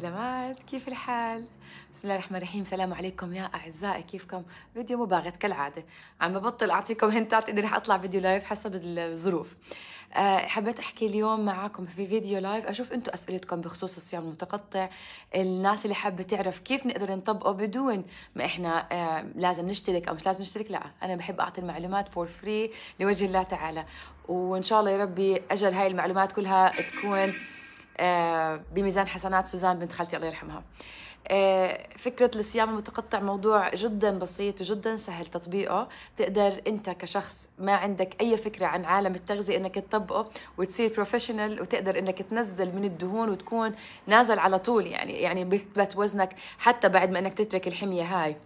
سلامات كيف الحال؟ بسم الله الرحمن الرحيم سلام عليكم يا أعزائي كيفكم؟ فيديو مباغت كالعادة عم ببطل أعطيكم هنتات إني رح أطلع فيديو لايف حسب الظروف آه، حبيت أحكي اليوم معاكم في فيديو لايف أشوف أنتم أسئلتكم بخصوص الصيام المتقطع الناس اللي حابة تعرف كيف نقدر نطبقه بدون ما إحنا آه، لازم نشترك أو مش لازم نشترك لا أنا بحب أعطي المعلومات فور فري لوجه الله تعالى وإن شاء الله يا ربي أجل هاي المعلومات كلها تكون آه، بميزان حسنات سوزان بنت خالتي الله يرحمها آه، فكرة الصيام المتقطع موضوع جدا بسيط وجدا سهل تطبيقه بتقدر انت كشخص ما عندك اي فكرة عن عالم التغذية انك تطبقه وتصير بروفيشنال وتقدر انك تنزل من الدهون وتكون نازل على طول يعني يعني بيثبت وزنك حتى بعد ما انك تترك الحمية هاي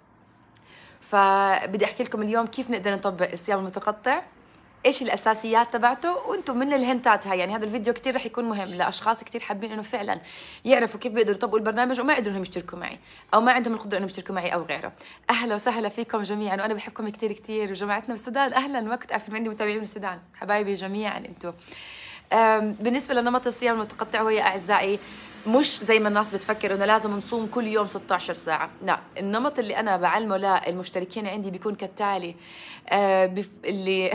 فبدي احكي لكم اليوم كيف نقدر نطبق الصيام المتقطع ايش الاساسيات تبعته وانتم من الهنتات هاي يعني هذا الفيديو كثير رح يكون مهم لاشخاص كثير حابين انه فعلا يعرفوا كيف بيقدروا يطبقوا البرنامج وما قدروا انهم يشتركوا معي او ما عندهم القدره انهم يشتركوا معي او غيره اهلا وسهلا فيكم جميعا وانا بحبكم كثير كثير وجماعتنا بالسودان اهلا وقت عارف عندي متابعين بالسودان حبايبي جميعا انتم بالنسبه لنمط الصيام المتقطع هو يا اعزائي مش زي ما الناس بتفكر انه لازم نصوم كل يوم 16 ساعه لا النمط اللي انا بعلمه للمشتركين عندي بيكون كالتالي آه بف... اللي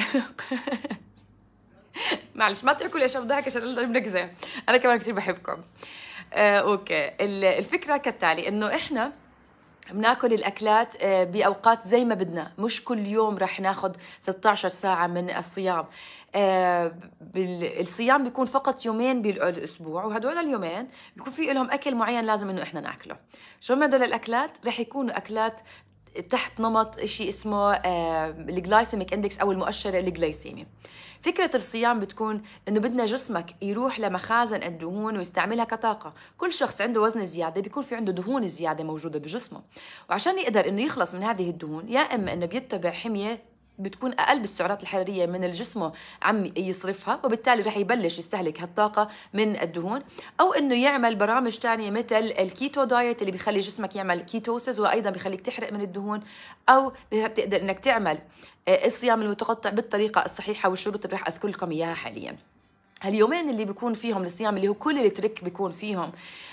معلش ما تركوا لي عشان ضحك عشان نقدر انا كمان كثير بحبكم آه اوكي الفكره كالتالي انه احنا بناكل الاكلات آه، باوقات زي ما بدنا مش كل يوم رح ناخد 16 ساعه من الصيام آه، الصيام بيكون فقط يومين بالاسبوع وهدول اليومين بيكون في لهم اكل معين لازم انه احنا ناكله شو هدول الاكلات رح يكونوا اكلات تحت نمط شيء اسمه آه، الجلايسيميك اندكس او المؤشر الجلايسيمي فكرة الصيام بتكون انه بدنا جسمك يروح لمخازن الدهون ويستعملها كطاقة، كل شخص عنده وزن زيادة بيكون في عنده دهون زيادة موجودة بجسمه، وعشان يقدر انه يخلص من هذه الدهون يا اما انه بيتبع حمية بتكون اقل بالسعرات الحراريه من الجسم عم يصرفها وبالتالي رح يبلش يستهلك هالطاقه من الدهون او انه يعمل برامج تانية مثل الكيتو دايت اللي بيخلي جسمك يعمل كيتوسز وايضا بيخليك تحرق من الدهون او بتقدر انك تعمل آه، الصيام المتقطع بالطريقه الصحيحه والشروط اللي رح اذكر لكم اياها حاليا هاليومين اللي بيكون فيهم الصيام اللي هو كل التريك بيكون فيهم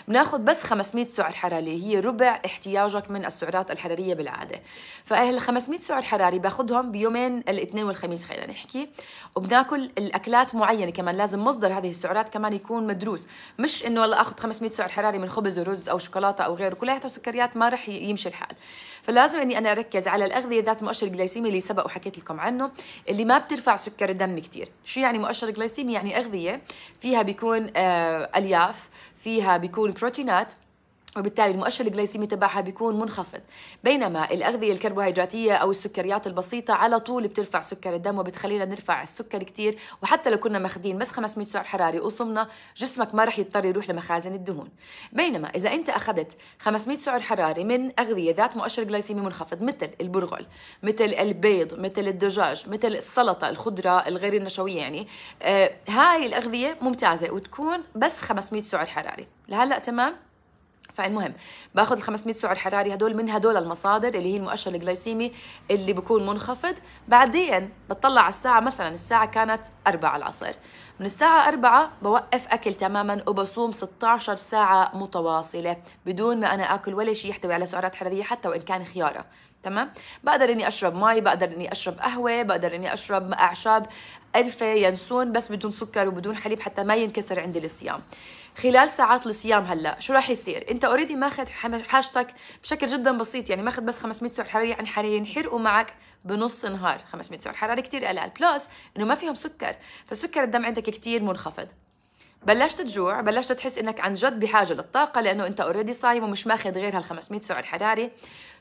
بناخذ بس 500 سعر حراري هي ربع احتياجك من السعرات الحراريه بالعاده فهال 500 سعر حراري باخذهم بيومين الاثنين والخميس خلينا نحكي وبناكل الاكلات معينه كمان لازم مصدر هذه السعرات كمان يكون مدروس مش انه والله اخذ 500 سعر حراري من خبز ورز او شوكولاته او غيره كلها سكريات ما رح يمشي الحال فلازم اني انا اركز على الاغذيه ذات مؤشر جلايسيمي اللي سبق وحكيت لكم عنه اللي ما بترفع سكر الدم كثير شو يعني مؤشر جلايسيمي يعني اغذيه فيها بيكون آه، الياف فيها بيكون بروتينات وبالتالي المؤشر الجليسيمي تبعها بيكون منخفض بينما الأغذية الكربوهيدراتية أو السكريات البسيطة على طول بترفع سكر الدم وبتخلينا نرفع السكر كتير وحتى لو كنا ماخدين بس 500 سعر حراري وصمنا جسمك ما رح يضطر يروح لمخازن الدهون بينما إذا أنت أخذت 500 سعر حراري من أغذية ذات مؤشر جليسيمي منخفض مثل البرغل مثل البيض مثل الدجاج مثل السلطة الخضرة الغير النشوية يعني آه هاي الأغذية ممتازة وتكون بس 500 سعر حراري لهلأ تمام؟ فالمهم باخذ ال 500 سعر حراري هدول من هدول المصادر اللي هي المؤشر الجلايسيمي اللي بكون منخفض بعدين بطلع على الساعه مثلا الساعه كانت 4 العصر من الساعة 4 بوقف أكل تماما وبصوم 16 ساعة متواصلة بدون ما أنا آكل ولا شيء يحتوي على سعرات حرارية حتى وإن كان خيارة تمام بقدر إني أشرب مي بقدر إني أشرب قهوة بقدر إني أشرب أعشاب قرفة ينسون بس بدون سكر وبدون حليب حتى ما ينكسر عندي الصيام خلال ساعات الصيام هلا شو راح يصير انت اوريدي ماخذ حاجتك بشكل جدا بسيط يعني ماخذ بس 500 سعر حراري عن يعني حراري ينحرقوا معك بنص نهار 500 سعر حراري كثير قلال بلس انه ما فيهم سكر فالسكر الدم عندك كثير منخفض بلشت تجوع بلشت تحس انك عن جد بحاجه للطاقه لانه انت اوريدي صايم ومش ماخذ غير هال 500 سعر حراري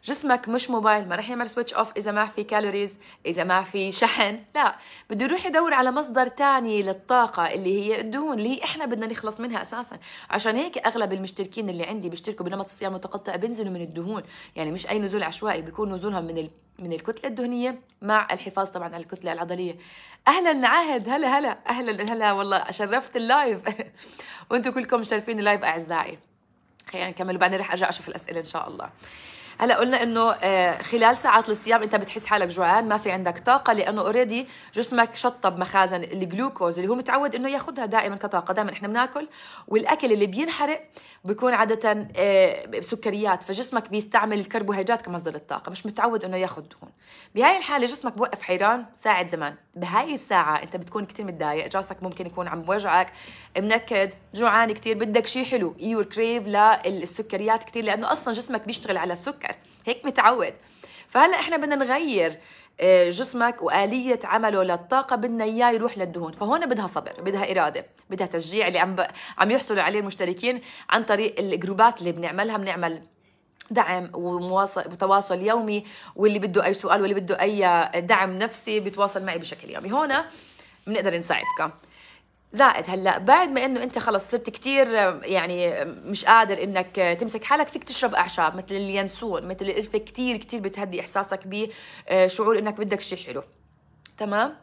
جسمك مش موبايل ما رح يعمل سويتش اوف اذا ما في كالوريز اذا ما في شحن لا بده يروح يدور على مصدر تاني للطاقه اللي هي الدهون اللي هي احنا بدنا نخلص منها اساسا عشان هيك اغلب المشتركين اللي عندي بيشتركوا بنمط الصيام المتقطع بينزلوا من الدهون يعني مش اي نزول عشوائي بيكون نزولهم من ال من الكتلة الدهنية مع الحفاظ طبعا على الكتلة العضلية أهلا عهد هلا هلا أهلا هلا والله شرفت اللايف وانتم كلكم مشرفين اللايف أعزائي خلينا نكمل وبعدين رح أرجع أشوف الأسئلة إن شاء الله هلا قلنا انه آه، خلال ساعات الصيام انت بتحس حالك جوعان ما في عندك طاقه لانه اوريدي جسمك شطب مخازن الجلوكوز اللي هو متعود انه ياخذها دائما كطاقه دائما احنا بناكل والاكل اللي بينحرق بيكون عاده آه، سكريات فجسمك بيستعمل الكربوهيدرات كمصدر الطاقه مش متعود انه ياخذ دهون بهاي الحاله جسمك بوقف حيران ساعه زمان بهاي الساعه انت بتكون كثير متضايق جراسك ممكن يكون عم بوجعك منكد جوعان كثير بدك شيء حلو يور كريف للسكريات كثير لانه اصلا جسمك بيشتغل على السكر الآخر هيك متعود فهلا احنا بدنا نغير آه، جسمك وآلية عمله للطاقة بدنا إياه يروح للدهون فهون بدها صبر بدها إرادة بدها تشجيع اللي عم, ب... عم يحصلوا عليه المشتركين عن طريق الجروبات اللي بنعملها بنعمل دعم وتواصل يومي واللي بده أي سؤال واللي بده أي دعم نفسي بيتواصل معي بشكل يومي هون بنقدر نساعدكم زائد هلا بعد ما انه انت خلص صرت كتير يعني مش قادر انك تمسك حالك فيك تشرب اعشاب مثل اليانسون مثل القرفه كتير كتير بتهدي احساسك بشعور آه، انك بدك شيء حلو تمام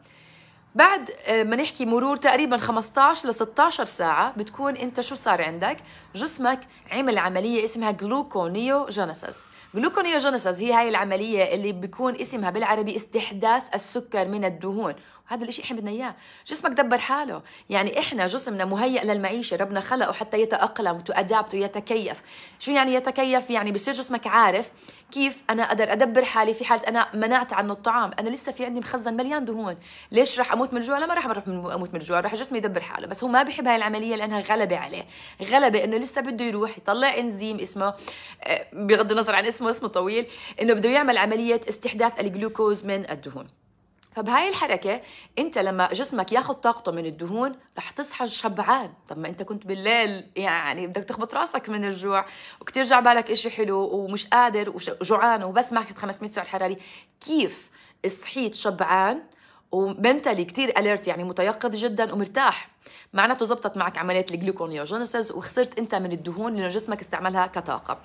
بعد آه، ما نحكي مرور تقريبا 15 ل 16 ساعة بتكون أنت شو صار عندك؟ جسمك عمل عملية اسمها جلوكونيو جينيسيس جلوكونيو جينيسيس هي هاي العملية اللي بيكون اسمها بالعربي استحداث السكر من الدهون هذا الشيء احنا بدنا اياه جسمك دبر حاله يعني احنا جسمنا مهيئ للمعيشه ربنا خلقه حتى يتاقلم تو ويتكيف شو يعني يتكيف يعني بصير جسمك عارف كيف انا اقدر ادبر حالي في حاله انا منعت عنه الطعام انا لسه في عندي مخزن مليان دهون ليش راح اموت من الجوع لا ما راح اروح اموت من الجوع راح جسمي يدبر حاله بس هو ما بحب هاي العمليه لانها غلبه عليه غلبه انه لسه بده يروح يطلع انزيم اسمه آه، بغض النظر عن اسمه اسمه طويل انه بده يعمل عمليه استحداث الجلوكوز من الدهون فبهاي الحركة أنت لما جسمك ياخد طاقته من الدهون رح تصحى شبعان طب ما أنت كنت بالليل يعني بدك تخبط راسك من الجوع وكتير جا بالك إشي حلو ومش قادر وجوعان وبس ماخذ 500 سعر حراري كيف صحيت شبعان ومنتلي كتير اليرت يعني متيقظ جدا ومرتاح معناته زبطت معك عمليه الجلوكونيوجينيسيس وخسرت انت من الدهون لانه جسمك استعملها كطاقه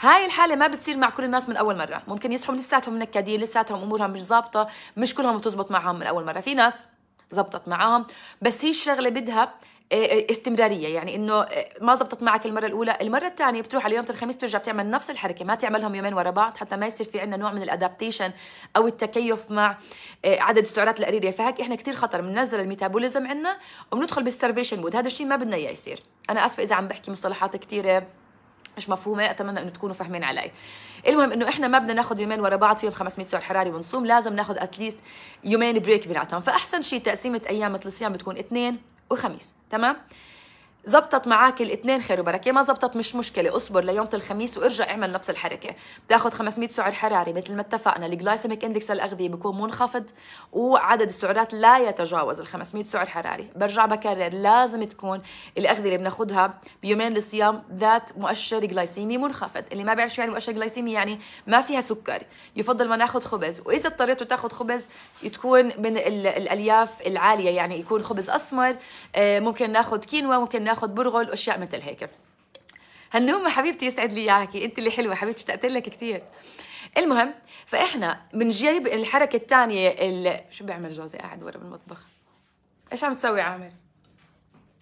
هاي الحاله ما بتصير مع كل الناس من اول مره ممكن يصحوا لساتهم نكدين لساتهم امورهم مش ظابطه مش كلهم بتزبط معهم من اول مره في ناس زبطت معاهم بس هي الشغله بدها آه، آه، استمراريه يعني انه آه، ما زبطت معك المره الاولى المره الثانيه بتروح على يوم الخميس بترجع بتعمل نفس الحركه ما تعملهم يومين ورا بعض حتى ما يصير في عندنا نوع من الادابتيشن او التكيف مع عدد السعرات القليله فهيك احنا كثير خطر بننزل الميتابوليزم عندنا وبندخل بالسرفيشن مود هذا الشيء ما بدنا اياه يصير انا اسفه اذا عم بحكي مصطلحات كثيره مش مفهومه اتمنى انه تكونوا فاهمين علي المهم انه احنا ما بدنا ناخذ يومين ورا بعض فيهم 500 سعر حراري ونصوم لازم ناخذ اتليست يومين بريك بيناتهم فاحسن شيء تقسيمه ايام مثل الصيام بتكون اثنين وخميس تمام زبطت معك الاثنين خير وبركه ما زبطت مش مشكله اصبر ليوم الخميس وارجع اعمل نفس الحركه بتاخذ 500 سعر حراري مثل ما اتفقنا الجلايسيميك اندكس الاغذيه بيكون منخفض وعدد السعرات لا يتجاوز ال 500 سعر حراري برجع بكرر لازم تكون الاغذيه اللي بناخذها بيومين للصيام ذات مؤشر جلايسيمي منخفض اللي ما بيعرف شو يعني مؤشر جلايسيمي يعني ما فيها سكر يفضل ما ناخذ خبز واذا اضطريتوا تاخد خبز تكون من الالياف العاليه يعني يكون خبز اسمر آه، ممكن ناخذ كينوا ممكن ناخذ برغل واشياء مثل هيك هالنومة حبيبتي يسعد لي اياكي انت اللي حلوه حبيبتي اشتقت لك كثير المهم فاحنا بنجيب الحركه الثانيه اللي شو بيعمل جوزي قاعد ورا بالمطبخ ايش عم تسوي عامر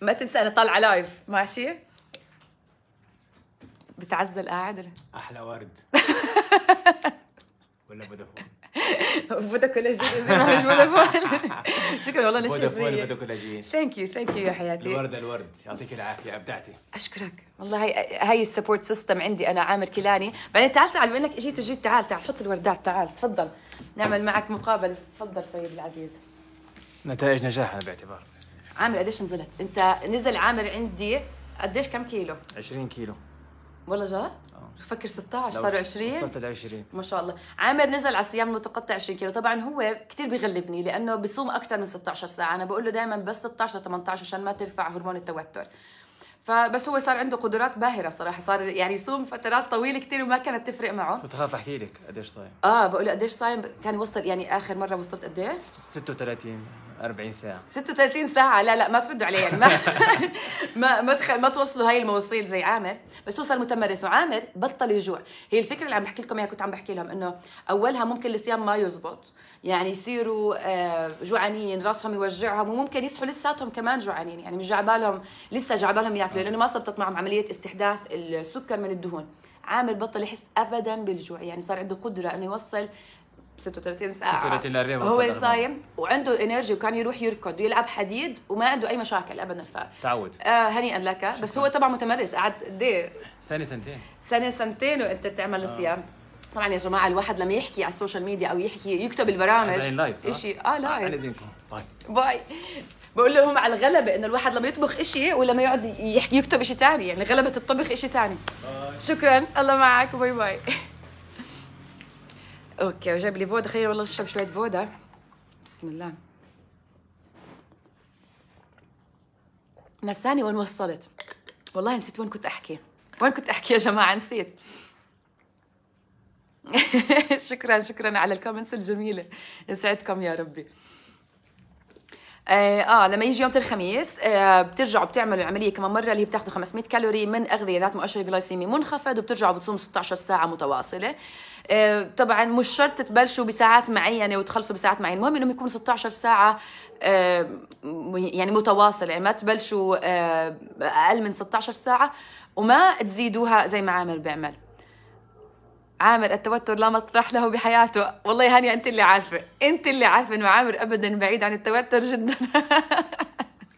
ما تنسى انا طالعه لايف ماشي بتعزل قاعد احلى ورد ولا بدفون فودا كولاجين مش فودافون شكرا والله انا فودافون فودا ثانك يو ثانك يو يا حياتي الورد الورد يعطيك العافيه ابدعتي اشكرك والله هاي هاي السبورت سيستم عندي انا عامر كيلاني بعدين تعال تعال بما انك اجيت وجيت تعال تعال حط الوردات تعال تفضل نعمل معك مقابله تفضل سيدي العزيز نتائج نجاح انا باعتبار عامر قديش نزلت انت نزل عامر عندي قديش كم كيلو 20 كيلو والله جد فكر 16 صار 20 وصلت ل 20 ما شاء الله عامر نزل على الصيام المتقطع 20 كيلو طبعا هو كثير بغلبني لانه بصوم اكثر من 16 ساعه انا بقول له دائما بس 16 ل 18 عشان ما ترفع هرمون التوتر فبس هو صار عنده قدرات باهره صراحه صار يعني يصوم فترات طويله كثير وما كانت تفرق معه كنت خاف احكي لك قديش صايم اه بقول له قديش صايم كان يوصل يعني اخر مره وصلت قد ايه 36 40 ساعه 36 ساعه لا لا ما تردوا علي يعني ما ما ما, تخ... ما توصلوا هاي المواصيل زي عامر بس هو صار متمرس وعامر بطل يجوع هي الفكره اللي عم بحكي لكم اياها كنت عم بحكي لهم انه اولها ممكن الصيام ما يزبط يعني يصيروا آه، جوعانين راسهم يوجعهم وممكن يصحوا لساتهم كمان جوعانين يعني مش جعبالهم لسه جعبالهم ياكلوا تاكله لانه ما صرت معهم عمليه استحداث السكر من الدهون عامر بطل يحس ابدا بالجوع يعني صار عنده قدره انه يوصل 36 ساعه 36 هو صايم وعنده انرجي وكان يروح يركض ويلعب حديد وما عنده اي مشاكل ابدا ف تعود آه هنيئا لك شكرا. بس هو طبعا متمرس قعد قد إيه؟ سنه سنتين سنه سنتين وانت تعمل آه. الصيام طبعا يا جماعه الواحد لما يحكي على السوشيال ميديا او يحكي يكتب البرامج شيء اه لايف آه، انا زينكم باي باي بقول لهم على الغلبه انه الواحد لما يطبخ شيء ولما يقعد يحكي يكتب شيء ثاني يعني غلبه الطبخ شيء ثاني آه. شكرا الله معك باي باي اوكي وجاب لي فودا خير والله نشرب شويه فودا بسم الله نساني وين وصلت والله نسيت وين كنت احكي وين كنت احكي يا جماعه نسيت شكرا شكرا على الكومنتس الجميله يسعدكم يا ربي آه, اه لما يجي يوم الخميس آه بترجعوا بتعملوا العمليه كمان مره اللي هي بتاخذوا 500 كالوري من اغذيه ذات مؤشر جلايسيمي منخفض وبترجعوا بتصوموا 16 ساعه متواصله آه طبعا مش شرط تبلشوا بساعات معينه وتخلصوا بساعات معينه المهم انهم يكونوا 16 ساعه آه يعني متواصله يعني ما تبلشوا آه اقل من 16 ساعه وما تزيدوها زي ما عامل بيعمل عامر التوتر لا مطرح له بحياته والله يا هانية أنت اللي عارفة أنت اللي عارفة أنه عامر أبدا بعيد عن التوتر جدا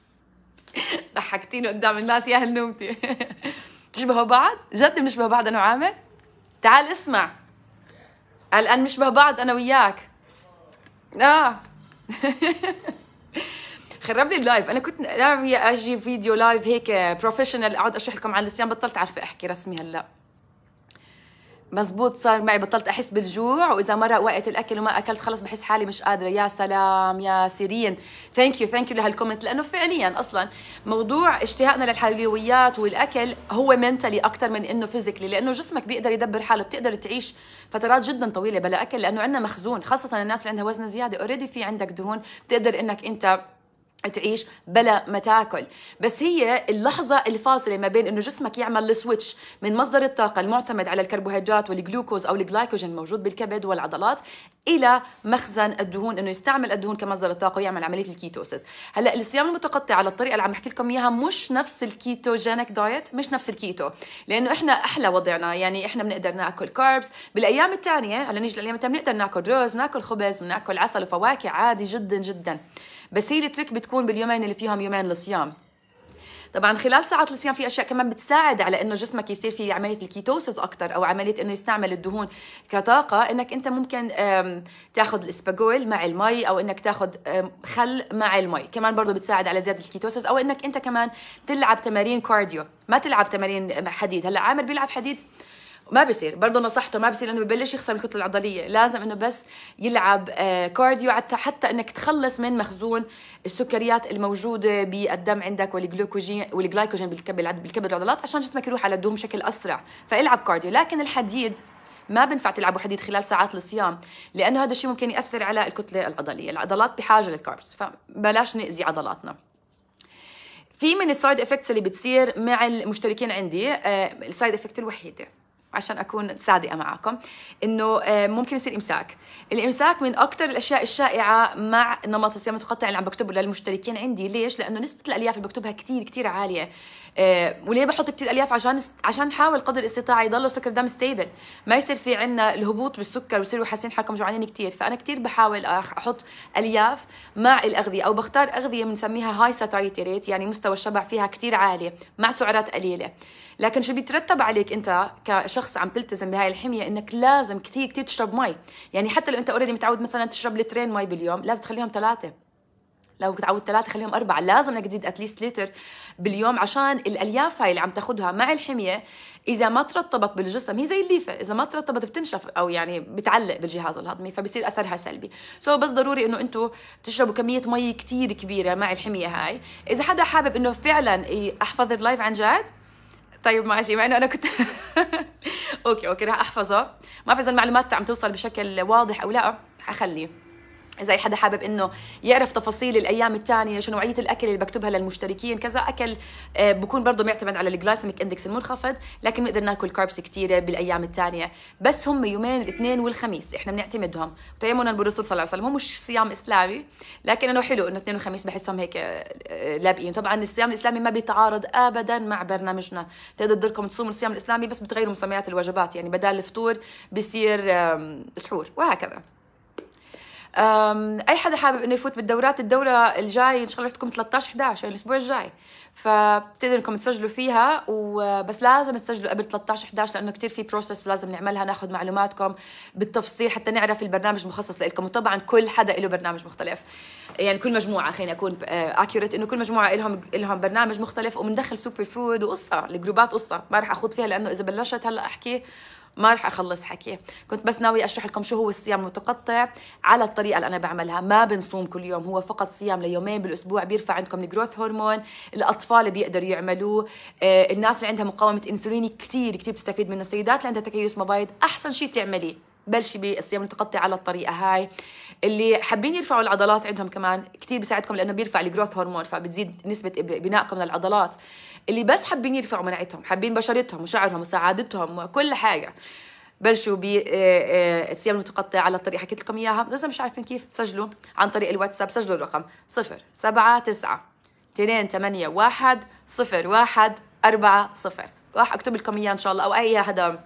ضحكتيني قدام الناس يا هالنومتي تشبهوا بعض؟ جد بنشبه بعض أنا وعامر؟ تعال اسمع الآن بنشبه بعض أنا وياك آه خرب لي اللايف انا كنت انا اجي فيديو لايف هيك بروفيشنال اقعد اشرح لكم عن النسيان بطلت عارفه احكي رسمي هلا مزبوط صار معي بطلت احس بالجوع واذا مرق وقت الاكل وما اكلت خلص بحس حالي مش قادره يا سلام يا سيرين ثانك يو ثانك يو لهالكومنت لانه فعليا اصلا موضوع اشتهائنا للحلويات والاكل هو منتلي اكثر من انه فيزيكلي لانه جسمك بيقدر يدبر حاله بتقدر تعيش فترات جدا طويله بلا اكل لانه عندنا مخزون خاصه الناس اللي عندها وزن زياده اوريدي في عندك دهون بتقدر انك انت تعيش بلا ما تاكل بس هي اللحظة الفاصلة ما بين انه جسمك يعمل السويتش من مصدر الطاقة المعتمد على الكربوهيدرات والجلوكوز او الجلايكوجين الموجود بالكبد والعضلات الى مخزن الدهون انه يستعمل الدهون كمصدر الطاقة ويعمل عملية الكيتوسيس هلا الصيام المتقطع على الطريقة اللي عم بحكي لكم اياها مش نفس الكيتوجينيك دايت مش نفس الكيتو لانه احنا احلى وضعنا يعني احنا بنقدر ناكل كاربس بالايام الثانية هلا نيجي للايام الثانية بنقدر ناكل رز ناكل خبز ناكل عسل وفواكه عادي جدا جدا بس هي التريك بتكون تكون باليومين اللي فيهم يومين الصيام طبعا خلال ساعات الصيام في اشياء كمان بتساعد على انه جسمك يصير في عمليه الكيتوسز اكثر او عمليه انه يستعمل الدهون كطاقه انك انت ممكن تاخذ الاسباجول مع المي او انك تاخذ خل مع المي كمان برضه بتساعد على زياده الكيتوسز او انك انت كمان تلعب تمارين كارديو ما تلعب تمارين حديد هلا عامر بيلعب حديد ما بصير برضه نصحته ما بصير انه ببلش يخسر الكتله العضليه لازم انه بس يلعب كارديو آه، حتى حتى انك تخلص من مخزون السكريات الموجوده بالدم عندك والجلوكوجين والجلايكوجين بالكبد بالكبد والعضلات عشان جسمك يروح على الدهون بشكل اسرع فالعب كارديو لكن الحديد ما بنفع تلعبوا حديد خلال ساعات الصيام لانه هذا الشيء ممكن ياثر على الكتله العضليه العضلات بحاجه للكاربس فبلاش ناذي عضلاتنا في من السايد افكتس اللي بتصير مع المشتركين عندي آه، السايد افكت الوحيده عشان اكون صادقه معاكم انه آه، ممكن يصير امساك الامساك من اكثر الاشياء الشائعه مع نمط الصيام المتقطع اللي عم بكتبه للمشتركين عندي ليش لانه نسبه الالياف اللي بكتبها كثير كثير عاليه آه، وليه بحط كثير الياف عشان عشان نحاول قدر الاستطاع يضل سكر الدم ستيبل ما يصير في عندنا الهبوط بالسكر ويصيروا حاسين حالكم جوعانين كثير فانا كثير بحاول احط الياف مع الاغذيه او بختار اغذيه بنسميها هاي ساتايتي ريت يعني مستوى الشبع فيها كثير عالي مع سعرات قليله لكن شو بيترتب عليك انت كشخص عم تلتزم بهاي الحميه انك لازم كثير كثير تشرب مي يعني حتى لو انت اوريدي متعود مثلا تشرب لترين مي باليوم لازم تخليهم ثلاثه لو بتعود ثلاثة خليهم أربعة لازم انك تزيد أتليست لتر باليوم عشان الألياف هاي اللي عم تاخدها مع الحمية إذا ما ترطبت بالجسم هي زي الليفة إذا ما ترطبت بتنشف أو يعني بتعلق بالجهاز الهضمي فبصير أثرها سلبي سو بس ضروري إنه أنتم تشربوا كمية مي كتير كبيرة مع الحمية هاي إذا حدا حابب إنه فعلا أحفظ اللايف عن جد طيب ماشي مع انه انا كنت اوكي اوكي راح احفظه ما في اذا المعلومات عم توصل بشكل واضح او لا حخليه اذا حدا حابب انه يعرف تفاصيل الايام الثانيه شو نوعيه الاكل اللي بكتبها للمشتركين كذا اكل آه، بكون برضه معتمد على الجلايسيميك اندكس المنخفض لكن بنقدر ناكل كاربس كثيره بالايام الثانيه بس هم يومين الاثنين والخميس احنا بنعتمدهم تيمنا بالرسول صلى الله عليه وسلم هو مش صيام اسلامي لكن انه حلو انه اثنين وخميس بحسهم هيك آه، آه، لابقين طبعا الصيام الاسلامي ما بيتعارض ابدا مع برنامجنا تضلكم تصوموا الصيام الاسلامي بس بتغيروا مسميات الوجبات يعني بدل الفطور بصير سحور وهكذا اي حدا حابب انه يفوت بالدورات الدوره الجاي ان شاء الله تكون 13 11 يعني الاسبوع الجاي فبتقدروا انكم تسجلوا فيها وبس لازم تسجلوا قبل 13 11 لانه كثير في بروسس لازم نعملها ناخذ معلوماتكم بالتفصيل حتى نعرف البرنامج مخصص لكم وطبعا كل حدا له برنامج مختلف يعني كل مجموعه خليني اكون اكيوريت آه، انه كل مجموعه لهم لهم برنامج مختلف وبندخل سوبر فود وقصه الجروبات قصه ما رح اخوض فيها لانه اذا بلشت هلا احكي ما رح اخلص حكي كنت بس ناوي اشرح لكم شو هو الصيام المتقطع على الطريقه اللي انا بعملها ما بنصوم كل يوم هو فقط صيام ليومين بالاسبوع بيرفع عندكم الجروث هرمون الاطفال بيقدروا يعملوه آه الناس اللي عندها مقاومه انسولين كثير كثير بتستفيد منه السيدات اللي عندها تكيس مبايض احسن شيء تعمليه بلشي بالصيام المتقطع على الطريقه هاي اللي حابين يرفعوا العضلات عندهم كمان كثير بيساعدكم لانه بيرفع الجروث هرمون فبتزيد نسبه بنائكم للعضلات اللي بس حابين يرفعوا مناعتهم حابين بشرتهم وشعرهم وسعادتهم وكل حاجه بلشوا بالصيام آه، آه، المتقطع على الطريق حكيت لكم اياها اذا مش عارفين كيف سجلوا عن طريق الواتساب سجلوا الرقم 0 7 9 2 8 1 0 1 4 0 راح اكتب لكم اياه ان شاء الله او اي حدا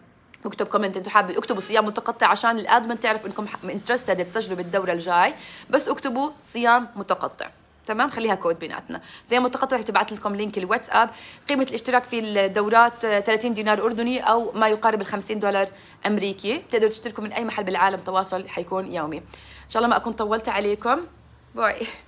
اكتب كومنت انتم حابين اكتبوا صيام متقطع عشان الادمن تعرف انكم انترستد تسجلوا بالدوره الجاي بس اكتبوا صيام متقطع تمام خليها كود بيناتنا زي ما تقطعوا بتبعت لكم لينك الواتساب قيمه الاشتراك في الدورات 30 آه، دينار اردني او ما يقارب ال 50 دولار امريكي بتقدروا تشتركوا من اي محل بالعالم تواصل حيكون يومي ان شاء الله ما اكون طولت عليكم باي